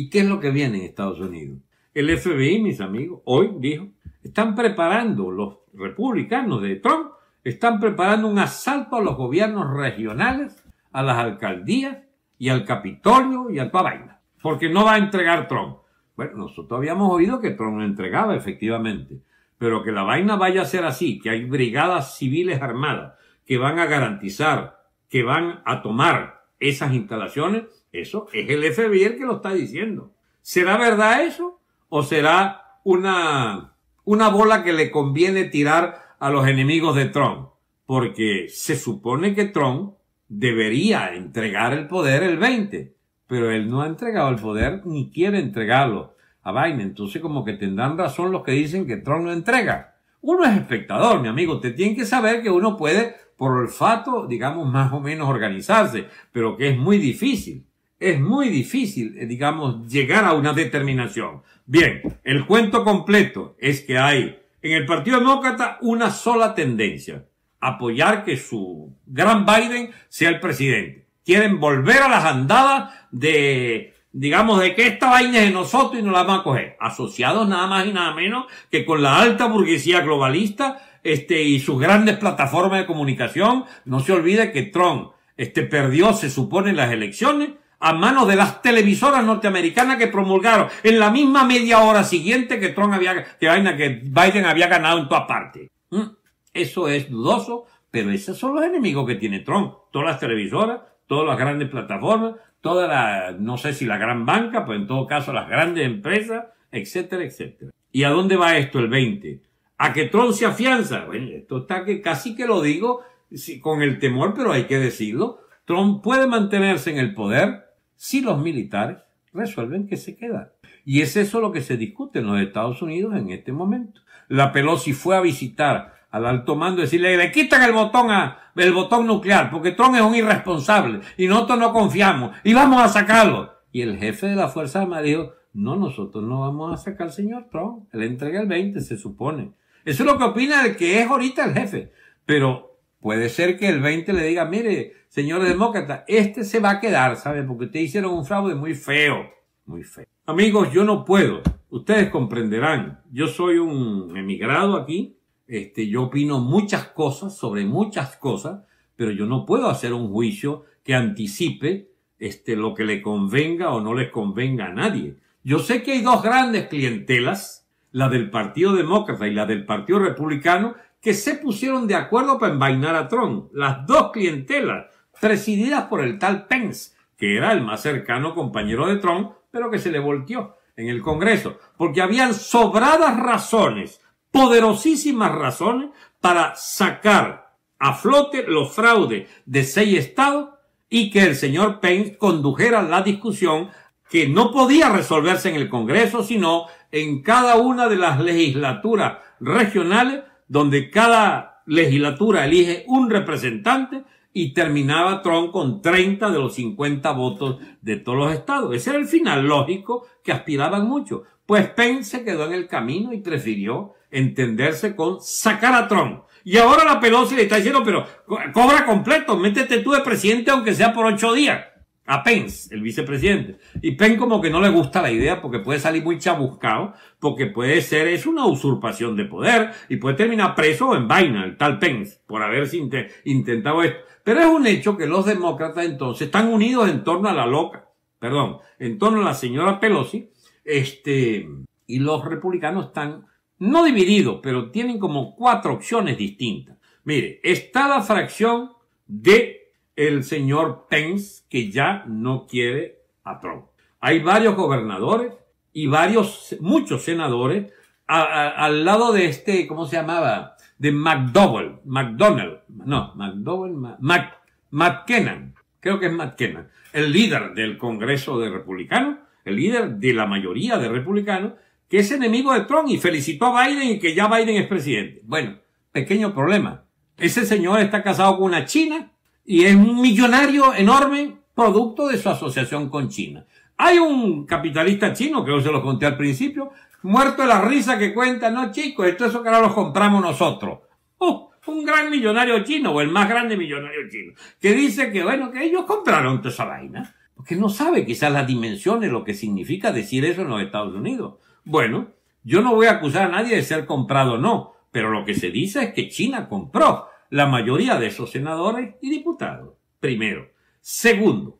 ¿Y qué es lo que viene en Estados Unidos? El FBI, mis amigos, hoy dijo, están preparando, los republicanos de Trump, están preparando un asalto a los gobiernos regionales, a las alcaldías y al Capitolio y al vaina, porque no va a entregar Trump. Bueno, nosotros habíamos oído que Trump lo entregaba, efectivamente, pero que la vaina vaya a ser así, que hay brigadas civiles armadas que van a garantizar, que van a tomar esas instalaciones, eso es el FBI el que lo está diciendo. ¿Será verdad eso? ¿O será una, una bola que le conviene tirar a los enemigos de Trump? Porque se supone que Trump debería entregar el poder el 20, pero él no ha entregado el poder ni quiere entregarlo a Biden. Entonces como que tendrán razón los que dicen que Trump no entrega. Uno es espectador, mi amigo. Te tiene que saber que uno puede, por olfato, digamos, más o menos organizarse, pero que es muy difícil es muy difícil, eh, digamos, llegar a una determinación. Bien, el cuento completo es que hay en el Partido Demócrata una sola tendencia, apoyar que su gran Biden sea el presidente. Quieren volver a las andadas de, digamos, de que esta vaina es de nosotros y nos la van a coger. Asociados nada más y nada menos que con la alta burguesía globalista este, y sus grandes plataformas de comunicación. No se olvide que Trump este, perdió, se supone, las elecciones a manos de las televisoras norteamericanas que promulgaron en la misma media hora siguiente que Trump había, que Biden, que había ganado en todas partes. ¿Mm? Eso es dudoso, pero esos son los enemigos que tiene Trump. Todas las televisoras, todas las grandes plataformas, todas las, no sé si la gran banca, pero en todo caso las grandes empresas, etcétera, etcétera. ¿Y a dónde va esto el 20? ¿A que Trump se afianza? esto está que casi que lo digo con el temor, pero hay que decirlo. Trump puede mantenerse en el poder si los militares resuelven que se queda Y es eso lo que se discute en los Estados Unidos en este momento. La Pelosi fue a visitar al alto mando y decirle, le quitan el botón a, el botón nuclear, porque Trump es un irresponsable y nosotros no confiamos y vamos a sacarlo. Y el jefe de la Fuerza Armada dijo, no, nosotros no vamos a sacar al señor Trump, le entrega el 20, se supone. Eso es lo que opina el que es ahorita el jefe. Pero Puede ser que el 20 le diga, mire, señores demócratas, este se va a quedar, ¿sabe? Porque te hicieron un fraude muy feo, muy feo. Amigos, yo no puedo, ustedes comprenderán, yo soy un emigrado aquí, este, yo opino muchas cosas sobre muchas cosas, pero yo no puedo hacer un juicio que anticipe este, lo que le convenga o no le convenga a nadie. Yo sé que hay dos grandes clientelas, la del Partido Demócrata y la del Partido Republicano, que se pusieron de acuerdo para envainar a Trump. Las dos clientelas, presididas por el tal Pence, que era el más cercano compañero de Trump, pero que se le volteó en el Congreso, porque habían sobradas razones, poderosísimas razones, para sacar a flote los fraudes de seis estados y que el señor Pence condujera la discusión que no podía resolverse en el Congreso, sino en cada una de las legislaturas regionales donde cada legislatura elige un representante y terminaba Trump con 30 de los 50 votos de todos los estados. Ese era el final lógico que aspiraban mucho. Pues Pence se quedó en el camino y prefirió entenderse con sacar a Trump. Y ahora la Pelosi le está diciendo, pero cobra completo, métete tú de presidente aunque sea por ocho días a Pence, el vicepresidente. Y Pence como que no le gusta la idea porque puede salir muy chabuscado, porque puede ser, es una usurpación de poder y puede terminar preso o en vaina el tal Pence por haber intentado esto. Pero es un hecho que los demócratas entonces están unidos en torno a la loca, perdón, en torno a la señora Pelosi, este, y los republicanos están no divididos, pero tienen como cuatro opciones distintas. Mire, está la fracción de el señor Pence, que ya no quiere a Trump. Hay varios gobernadores y varios, muchos senadores al lado de este, ¿cómo se llamaba? De McDowell, McDonald, no, McDowell, Mac, McKenna, creo que es McKenna, el líder del Congreso de Republicanos, el líder de la mayoría de republicanos, que es enemigo de Trump y felicitó a Biden y que ya Biden es presidente. Bueno, pequeño problema. Ese señor está casado con una china y es un millonario enorme producto de su asociación con China. Hay un capitalista chino, que yo se lo conté al principio, muerto de la risa que cuenta, no chicos, esto es lo que ahora lo compramos nosotros. Oh, un gran millonario chino, o el más grande millonario chino, que dice que bueno, que ellos compraron toda esa vaina, porque no sabe quizás las dimensiones, lo que significa decir eso en los Estados Unidos. Bueno, yo no voy a acusar a nadie de ser comprado no, pero lo que se dice es que China compró la mayoría de esos senadores y diputados. Primero. Segundo,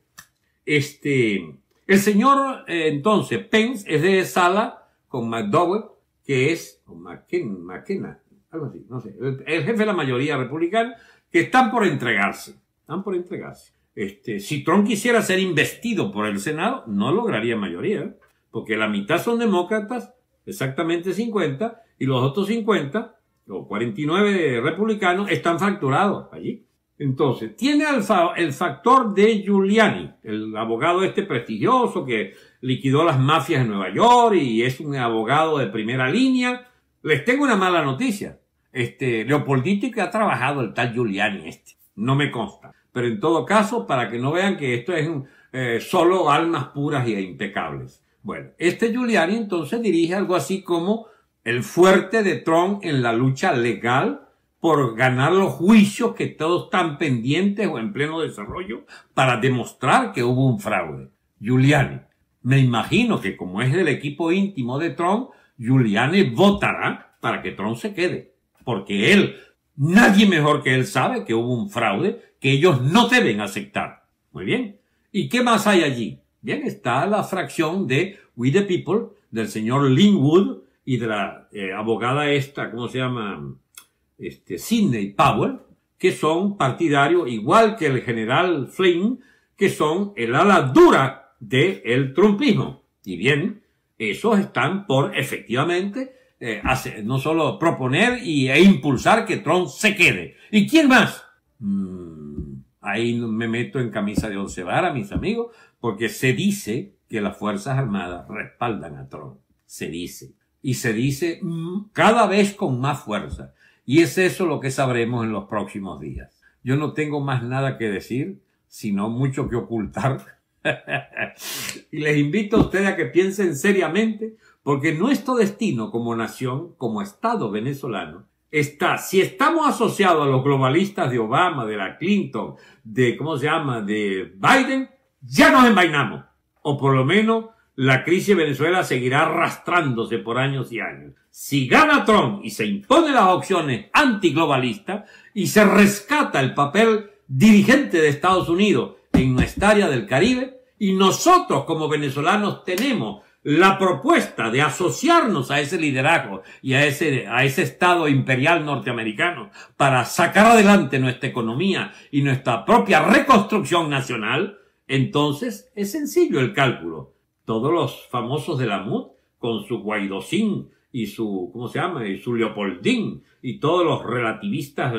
este, el señor eh, entonces Pence es de sala con McDowell, que es con McKenna, algo así, no sé, el, jefe de la mayoría republicana, que están por entregarse, están por entregarse. Este, si Trump quisiera ser investido por el Senado, no lograría mayoría, porque la mitad son demócratas, exactamente 50, y los otros 50 49 republicanos están facturados allí. Entonces, tiene el, el factor de Giuliani, el abogado este prestigioso que liquidó las mafias en Nueva York y es un abogado de primera línea. Les tengo una mala noticia. Este, Leopoldito que ha trabajado el tal Giuliani este. No me consta. Pero en todo caso, para que no vean que esto es eh, solo almas puras e impecables. Bueno, este Giuliani entonces dirige algo así como el fuerte de Trump en la lucha legal por ganar los juicios que todos están pendientes o en pleno desarrollo para demostrar que hubo un fraude. Giuliani. Me imagino que como es del equipo íntimo de Trump, Giuliani votará para que Trump se quede. Porque él, nadie mejor que él sabe que hubo un fraude que ellos no deben aceptar. Muy bien. ¿Y qué más hay allí? Bien, está la fracción de We the People del señor Linwood, y de la eh, abogada esta, ¿cómo se llama? Este, Sidney Powell, que son partidarios, igual que el general Flynn, que son el ala dura del trumpismo. Y bien, esos están por efectivamente eh, no solo proponer y, e impulsar que Trump se quede. ¿Y quién más? Mm, ahí me meto en camisa de once varas, mis amigos, porque se dice que las Fuerzas Armadas respaldan a Trump. Se dice y se dice cada vez con más fuerza. Y es eso lo que sabremos en los próximos días. Yo no tengo más nada que decir, sino mucho que ocultar. y les invito a ustedes a que piensen seriamente, porque nuestro destino como nación, como Estado venezolano, está, si estamos asociados a los globalistas de Obama, de la Clinton, de, ¿cómo se llama?, de Biden, ya nos envainamos. O por lo menos la crisis de Venezuela seguirá arrastrándose por años y años. Si gana Trump y se impone las opciones antiglobalistas y se rescata el papel dirigente de Estados Unidos en nuestra área del Caribe, y nosotros como venezolanos tenemos la propuesta de asociarnos a ese liderazgo y a a ese Estado imperial norteamericano para sacar adelante nuestra economía y nuestra propia reconstrucción nacional, entonces es sencillo el cálculo todos los famosos de la MUD, con su Guaidocín y su, ¿cómo se llama? Y su Leopoldín y todos los relativistas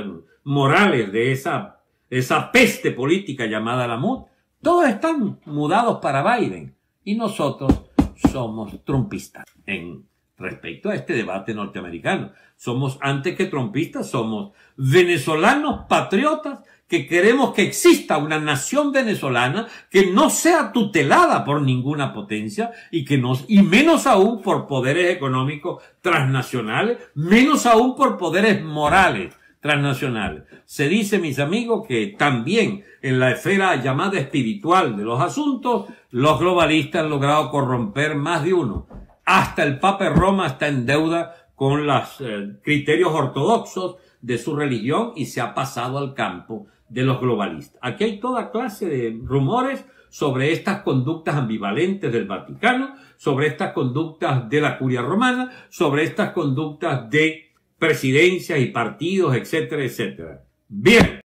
morales de esa, esa peste política llamada la MUD, todos están mudados para Biden y nosotros somos trumpistas en respecto a este debate norteamericano. Somos, antes que trompistas, somos venezolanos patriotas que queremos que exista una nación venezolana que no sea tutelada por ninguna potencia y que nos, y menos aún por poderes económicos transnacionales, menos aún por poderes morales transnacionales. Se dice, mis amigos, que también en la esfera llamada espiritual de los asuntos, los globalistas han logrado corromper más de uno hasta el Papa Roma está en deuda con los eh, criterios ortodoxos de su religión y se ha pasado al campo de los globalistas. Aquí hay toda clase de rumores sobre estas conductas ambivalentes del Vaticano, sobre estas conductas de la curia romana, sobre estas conductas de presidencias y partidos, etcétera, etcétera. Bien.